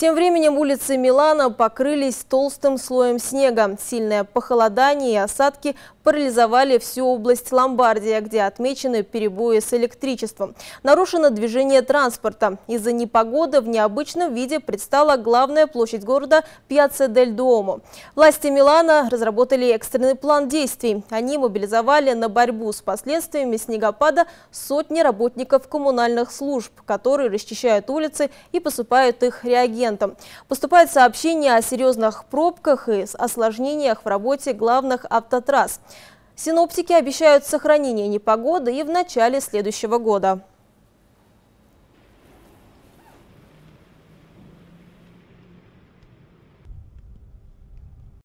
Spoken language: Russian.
Тем временем улицы Милана покрылись толстым слоем снега. Сильное похолодание и осадки парализовали всю область Ломбардия, где отмечены перебои с электричеством. Нарушено движение транспорта. Из-за непогоды в необычном виде предстала главная площадь города Пьяцца дель Дуомо. Власти Милана разработали экстренный план действий. Они мобилизовали на борьбу с последствиями снегопада сотни работников коммунальных служб, которые расчищают улицы и посыпают их реагентами клиентам. Поступают сообщения о серьезных пробках и осложнениях в работе главных автотрасс. Синоптики обещают сохранение непогоды и в начале следующего года.